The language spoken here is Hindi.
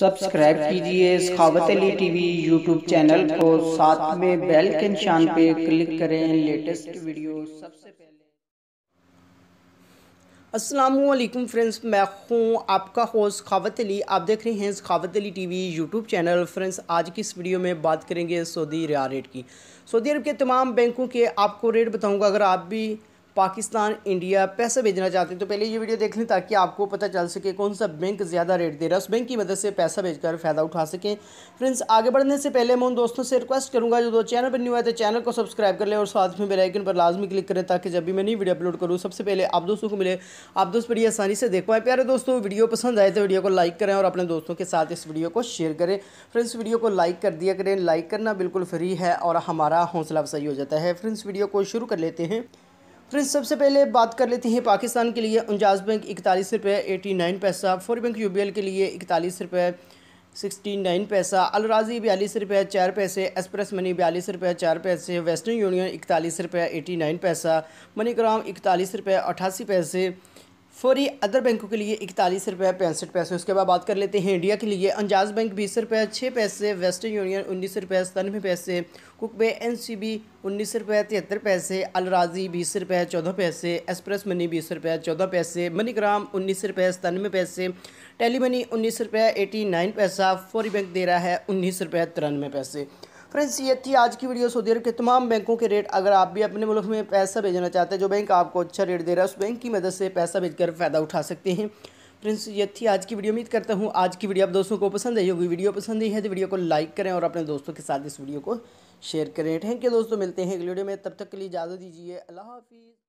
सब्सक्राइब कीजिए Sakhawat Ali TV YouTube channel को साथ में बेल के निशान पे क्लिक करें लेटेस्ट वीडियो सबसे पहले वालेकुम फ्रेंड्स मैं हूँ आपका होस्ट खावत अली आप देख रहे हैं Sakhawat Ali TV YouTube channel friends आज की इस वीडियो में बात करेंगे सऊदी रिया रेट की सऊदी अरब के तमाम बैंकों के आपको रेट बताऊंगा अगर आप भी पाकिस्तान इंडिया पैसे भेजना चाहते हैं तो पहले ये वीडियो देख लें ताकि आपको पता चल सके कौन सा बैंक ज़्यादा रेट दे रहा है उस बैंक की मदद से पैसा भेजकर फ़ायदा उठा सकें फ्रेंड्स आगे बढ़ने से पहले मैं उन दोस्तों से रिक्वेस्ट करूँगा जो दो चैनल पर न्यू आए तो चैनल को सब्सक्राइब कर लें और साथ में बेलाइकन पर लाजमी क्लिक करें ताकि जब भी मैं नई वीडियो अपलोड करूँ सबसे पहले आप दोस्तों को मिले आप दोस्त बड़ी आसानी से देख पाएँ प्यारे दोस्तों वीडियो पसंद आए तो वीडियो को लाइक करें और अपने दोस्तों के साथ इस वीडियो को शेयर करें फ्रेंड्स वीडियो को लाइक कर दिया करें लाइक करना बिल्कुल फ्री है और हमारा हौसला अफसाई हो जाता है फ्रेंड्स वीडियो को शुरू कर लेते हैं फ्रेंड्स सबसे पहले बात कर लेते हैं पाकिस्तान के लिए उनचास बैंक इकतालीस रुपये एटी नाइन पैसा फोर बैंक यू के लिए इकतालीस रुपये सिक्सटी नाइन पैसा अलराजी बयालीस रुपये चार पैसे एक्सप्रेस मनी बयालीस रुपये चार पैसे वेस्टर्न यूनियन इकतालीस रुपये एटी नाइन पैसा मनीग्राम इकतालीस रुपये अठासी पैसे फ़ौरी अदर बैंकों के लिए इकतालीस रुपये पैंसठ पैसे उसके बाद बात कर लेते हैं इंडिया के लिए अंजाज बैंक बीस रुपये छः पैसे वेस्टर्न यूनियन उन्नीस रुपये सतानवे पैसे कुकबे एन सी बी उन्नीस रुपये तिहत्तर पैसे अलराजी बीस रुपये चौदह पैसे एक्सप्रेस मनी बीस रुपये चौदह पैसे मनीग्राम उन्नीस रुपये सतानवे पैसे टेली मनी उन्नीस रुपये एटी नाइन पैसा फौरी बैंक दे रहा है उन्नीस रुपये तिरानवे पैसे फ्रेंड्स ये थी आज की वीडियो सऊदी अरब के तमाम बैंकों के रेट अगर आप भी अपने मुल्क में पैसा भेजना चाहते हैं जो बैंक आपको अच्छा रेट दे रहा है उस बैंक की मदद से पैसा कर फ़ायदा उठा सकते हैं फ्रेंड्स ये थी आज की वीडियो उम्मीद करता हूँ आज की वीडियो आप दोस्तों को पसंद आई होगी वीडियो पसंद ही है तो वीडियो को लाइक करें और अपने दोस्तों के साथ इस वीडियो को शेयर करें थैंक यू दोस्तों मिलते हैं अगले वीडियो में तब तक के लिए इजाज़त दीजिए अल्लाह हाफिज़